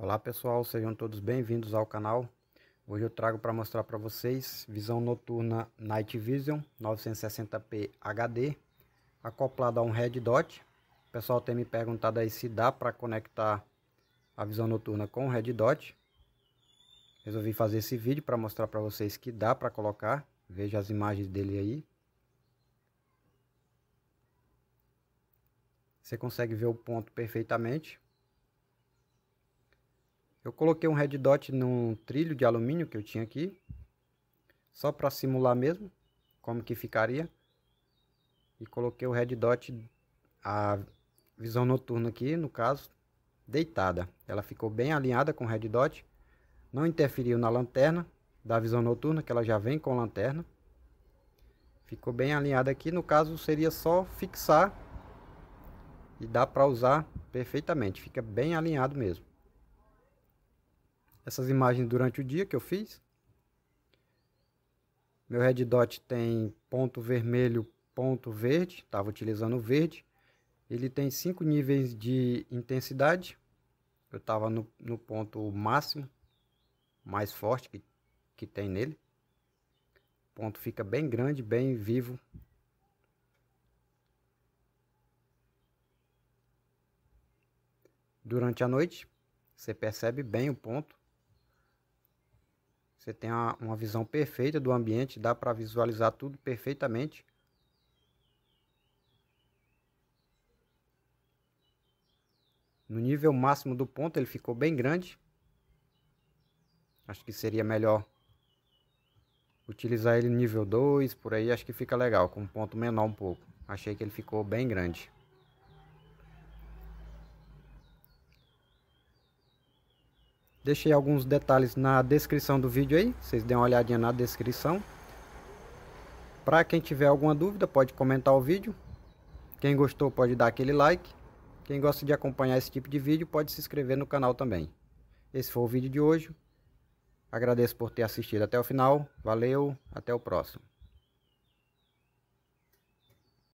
Olá pessoal, sejam todos bem-vindos ao canal. Hoje eu trago para mostrar para vocês visão noturna Night Vision 960p HD acoplada a um Red Dot. O pessoal tem me perguntado aí se dá para conectar a visão noturna com o Red Dot. Resolvi fazer esse vídeo para mostrar para vocês que dá para colocar. Veja as imagens dele aí. Você consegue ver o ponto perfeitamente. Eu coloquei um red dot num trilho de alumínio que eu tinha aqui, só para simular mesmo como que ficaria. E coloquei o red dot, a visão noturna aqui, no caso, deitada. Ela ficou bem alinhada com o red dot, não interferiu na lanterna da visão noturna, que ela já vem com lanterna. Ficou bem alinhada aqui, no caso seria só fixar e dá para usar perfeitamente, fica bem alinhado mesmo essas imagens durante o dia que eu fiz. Meu red dot tem ponto vermelho, ponto verde, estava utilizando o verde. Ele tem cinco níveis de intensidade. Eu estava no, no ponto máximo, mais forte que, que tem nele. O ponto fica bem grande, bem vivo, durante a noite, você percebe bem o ponto. Você tem uma, uma visão perfeita do ambiente, dá para visualizar tudo perfeitamente. No nível máximo do ponto ele ficou bem grande. Acho que seria melhor utilizar ele no nível 2, por aí acho que fica legal, com um ponto menor um pouco. Achei que ele ficou bem grande. Deixei alguns detalhes na descrição do vídeo aí, vocês dêem uma olhadinha na descrição. Para quem tiver alguma dúvida, pode comentar o vídeo. Quem gostou pode dar aquele like. Quem gosta de acompanhar esse tipo de vídeo, pode se inscrever no canal também. Esse foi o vídeo de hoje. Agradeço por ter assistido até o final. Valeu, até o próximo.